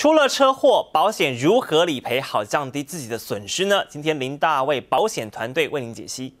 出了车祸，保险如何理赔好，降低自己的损失呢？今天林大卫保险团队为您解析。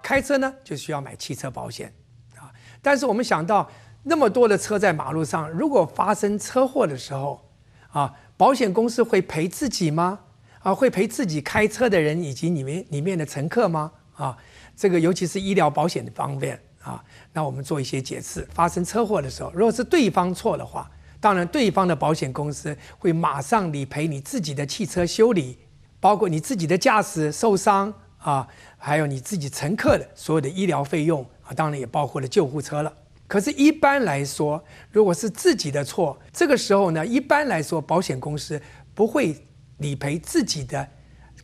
开车呢，就需要买汽车保险啊。但是我们想到那么多的车在马路上，如果发生车祸的时候，啊，保险公司会赔自己吗？啊，会陪自己开车的人以及里面里面的乘客吗？啊，这个尤其是医疗保险的方面啊。那我们做一些解释：发生车祸的时候，如果是对方错的话，当然对方的保险公司会马上理赔你自己的汽车修理，包括你自己的驾驶受伤啊，还有你自己乘客的所有的医疗费用啊，当然也包括了救护车了。可是，一般来说，如果是自己的错，这个时候呢，一般来说保险公司不会。理赔自己的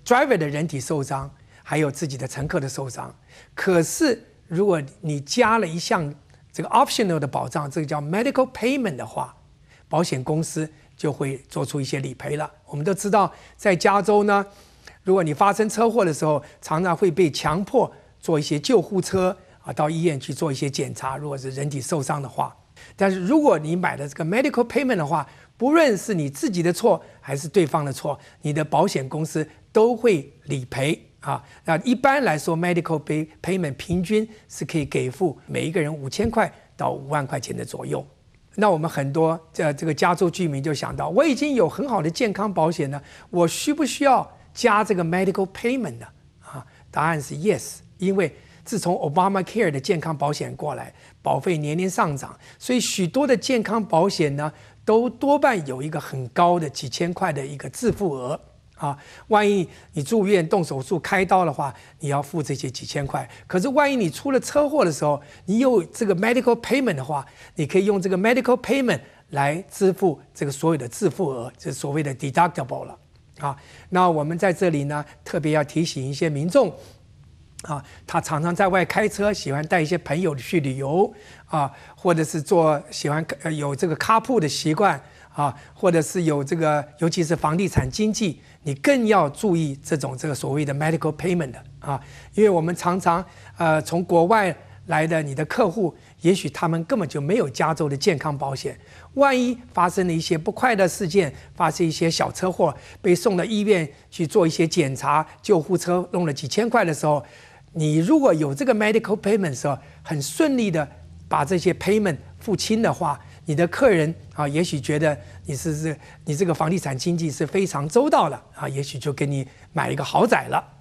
driver 的人体受伤，还有自己的乘客的受伤。可是，如果你加了一项这个 optional 的保障，这个叫 medical payment 的话，保险公司就会做出一些理赔了。我们都知道，在加州呢，如果你发生车祸的时候，常常会被强迫做一些救护车啊，到医院去做一些检查，如果是人体受伤的话。但是如果你买的这个 medical payment 的话，不论是你自己的错还是对方的错，你的保险公司都会理赔啊。那一般来说，medical pay payment 平均是可以给付每一个人五千块到五万块钱的左右。那我们很多这这个加州居民就想到，我已经有很好的健康保险了，我需不需要加这个 medical payment 呢？啊，答案是 yes，因为。自从 Obamacare 的健康保险过来，保费年年上涨，所以许多的健康保险呢，都多半有一个很高的几千块的一个自付额啊。万一你住院动手术开刀的话，你要付这些几千块。可是万一你出了车祸的时候，你有这个 medical payment 的话，你可以用这个 medical payment 来支付这个所有的自付额，这所谓的 deductible 了啊。那我们在这里呢，特别要提醒一些民众。啊，他常常在外开车，喜欢带一些朋友去旅游，啊，或者是做喜欢有这个卡铺的习惯，啊，或者是有这个，尤其是房地产经济，你更要注意这种这个所谓的 medical payment 啊，因为我们常常呃从国外来的你的客户，也许他们根本就没有加州的健康保险，万一发生了一些不快的事件，发生一些小车祸，被送到医院去做一些检查，救护车弄了几千块的时候。你如果有这个 medical payment 时候，很顺利的把这些 payment 付清的话，你的客人啊，也许觉得你是是，你这个房地产经济是非常周到了啊，也许就给你买一个豪宅了。